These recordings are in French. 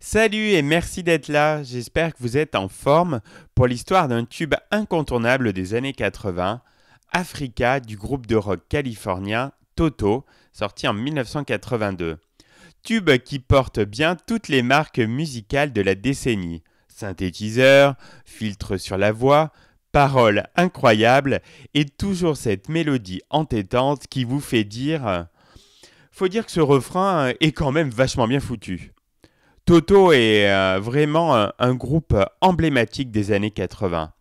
Salut et merci d'être là, j'espère que vous êtes en forme pour l'histoire d'un tube incontournable des années 80, Africa du groupe de rock californien Toto, sorti en 1982. Tube qui porte bien toutes les marques musicales de la décennie, synthétiseur, filtre sur la voix, paroles incroyables et toujours cette mélodie entêtante qui vous fait dire... Euh, Faut dire que ce refrain est quand même vachement bien foutu. Toto est euh, vraiment un, groupe euh, emblématique des années 80,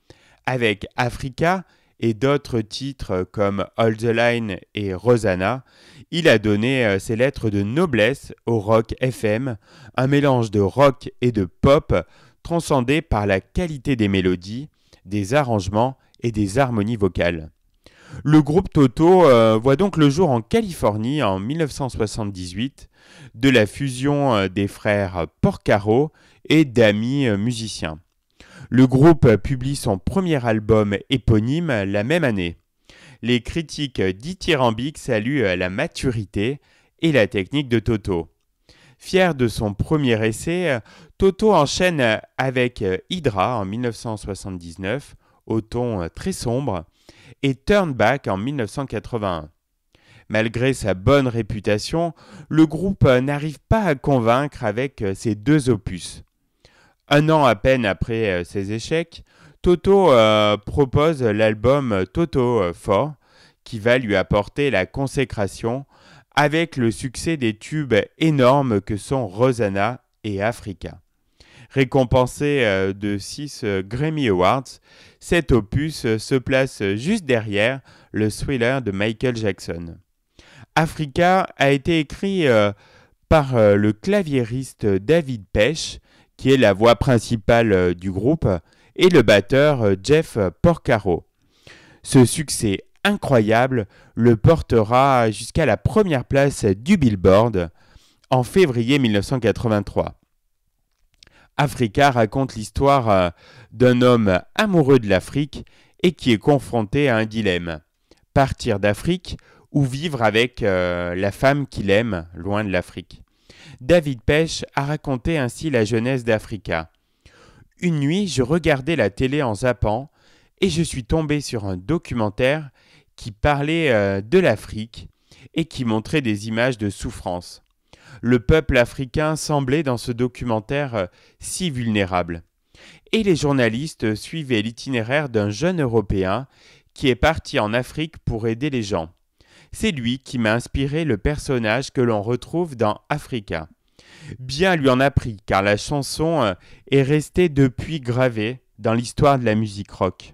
avec Africa et d'autres titres euh, comme All the Line et Rosanna. Il a donné ses lettres de noblesse au rock FM, un mélange de rock et de pop transcendé par la qualité des mélodies, des arrangements et des harmonies vocales. Le groupe Toto euh, voit donc le jour en Californie en 1978 de la fusion euh, des frères Porcaro et d'amis euh, musiciens. Le groupe publie son premier album éponyme la même année. Les critiques dithyrambiques saluent la maturité et la technique de Toto. Fier de son premier essai, Toto enchaîne avec Hydra en 1979 au ton très sombre et Turnback en 1981. Malgré sa bonne réputation, le groupe euh, n'arrive pas à convaincre avec euh, ses deux opus. Un an à peine après euh, ses échecs, Toto propose l'album Toto Fort, qui va lui apporter la consécration avec le succès des tubes énormes que sont Rosanna et Africa récompensé euh, de 6 euh, Grammy Awards, cet opus euh, se place juste derrière le thriller de Michael Jackson. Africa a été écrit par le claviériste David Peche, qui est la voix principale du groupe, et le batteur Jeff Porcaro. Ce succès incroyable le portera jusqu'à la première place du Billboard en février 1983. Africa raconte l'histoire euh, d'un homme amoureux de l'Afrique et qui est confronté à un dilemme. Partir d'Afrique ou vivre avec euh, la femme qu'il aime loin de l'Afrique. David Pêche a raconté ainsi la jeunesse d'Africa. Une nuit, je regardais la télé en zappant et je suis tombé sur un documentaire qui parlait euh, de l'Afrique et qui montrait des images de souffrance le peuple africain semblait dans ce documentaire euh, si vulnérable. Et les journalistes suivaient l'itinéraire d'un jeune Européen qui est parti en Afrique pour aider les gens. C'est lui qui m'a inspiré le personnage que l'on retrouve dans Africa. Bien lui en a pris, car la chanson euh, est restée depuis gravée dans l'histoire de la musique rock.